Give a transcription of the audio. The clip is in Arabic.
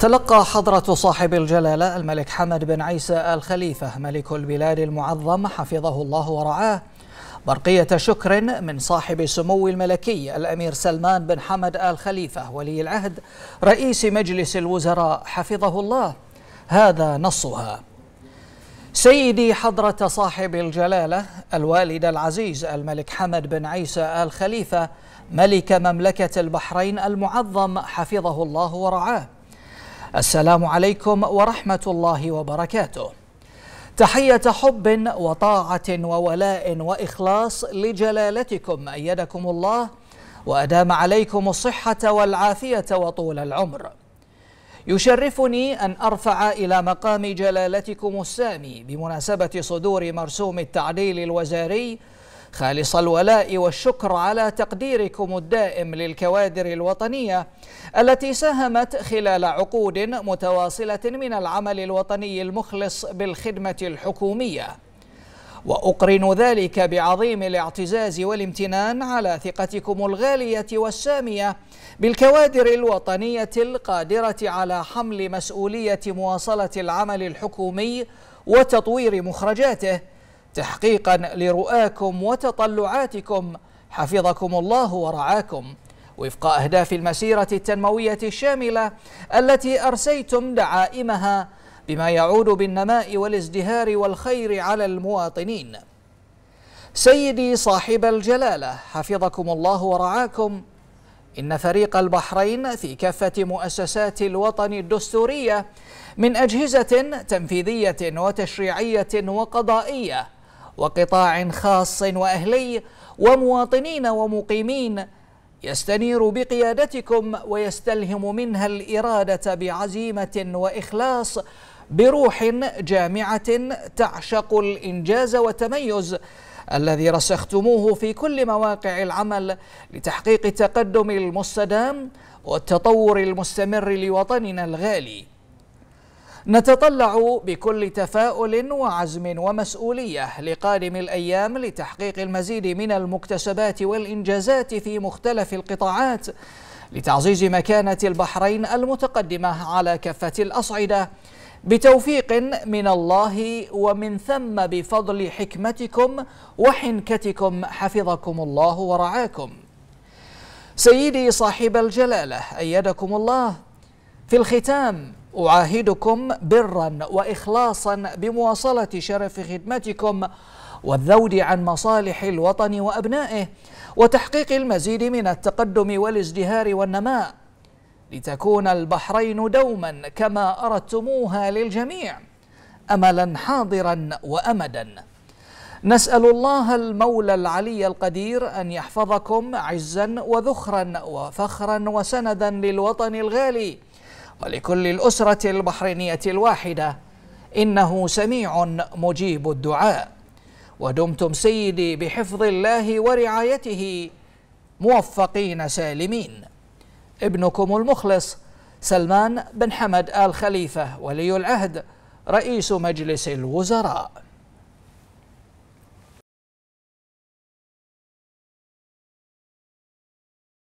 تلقى حضرة صاحب الجلالة الملك حمد بن عيسى الخليفة ملك البلاد المعظم حفظه الله ورعاه برقية شكر من صاحب السمو الملكي الأمير سلمان بن حمد آل خليفة ولي العهد رئيس مجلس الوزراء حفظه الله هذا نصها سيدي حضرة صاحب الجلالة الوالد العزيز الملك حمد بن عيسى آل خليفة ملك مملكة البحرين المعظم حفظه الله ورعاه السلام عليكم ورحمة الله وبركاته تحية حب وطاعة وولاء وإخلاص لجلالتكم أيدكم الله وأدام عليكم الصحة والعافية وطول العمر يشرفني أن أرفع إلى مقام جلالتكم السامي بمناسبة صدور مرسوم التعديل الوزاري خالص الولاء والشكر على تقديركم الدائم للكوادر الوطنية التي ساهمت خلال عقود متواصلة من العمل الوطني المخلص بالخدمة الحكومية وأقرن ذلك بعظيم الاعتزاز والامتنان على ثقتكم الغالية والسامية بالكوادر الوطنية القادرة على حمل مسؤولية مواصلة العمل الحكومي وتطوير مخرجاته تحقيقا لرؤاكم وتطلعاتكم حفظكم الله ورعاكم وفق أهداف المسيرة التنموية الشاملة التي أرسيتم دعائمها بما يعود بالنماء والازدهار والخير على المواطنين سيدي صاحب الجلالة حفظكم الله ورعاكم إن فريق البحرين في كافة مؤسسات الوطن الدستورية من أجهزة تنفيذية وتشريعية وقضائية وقطاع خاص واهلي ومواطنين ومقيمين يستنير بقيادتكم ويستلهم منها الاراده بعزيمه واخلاص بروح جامعه تعشق الانجاز والتميز الذي رسختموه في كل مواقع العمل لتحقيق التقدم المستدام والتطور المستمر لوطننا الغالي نتطلع بكل تفاؤل وعزم ومسؤولية لقادم الأيام لتحقيق المزيد من المكتسبات والإنجازات في مختلف القطاعات لتعزيز مكانة البحرين المتقدمة على كافة الأصعدة بتوفيق من الله ومن ثم بفضل حكمتكم وحنكتكم حفظكم الله ورعاكم سيدي صاحب الجلالة أيدكم الله في الختام أعاهدكم برا وإخلاصا بمواصلة شرف خدمتكم والذود عن مصالح الوطن وأبنائه وتحقيق المزيد من التقدم والازدهار والنماء لتكون البحرين دوما كما أردتموها للجميع أملا حاضرا وأمدا نسأل الله المولى العلي القدير أن يحفظكم عزا وذخرا وفخرا وسندا للوطن الغالي ولكل الأسرة البحرينية الواحدة إنه سميع مجيب الدعاء ودمتم سيدي بحفظ الله ورعايته موفقين سالمين ابنكم المخلص سلمان بن حمد آل خليفة ولي العهد رئيس مجلس الوزراء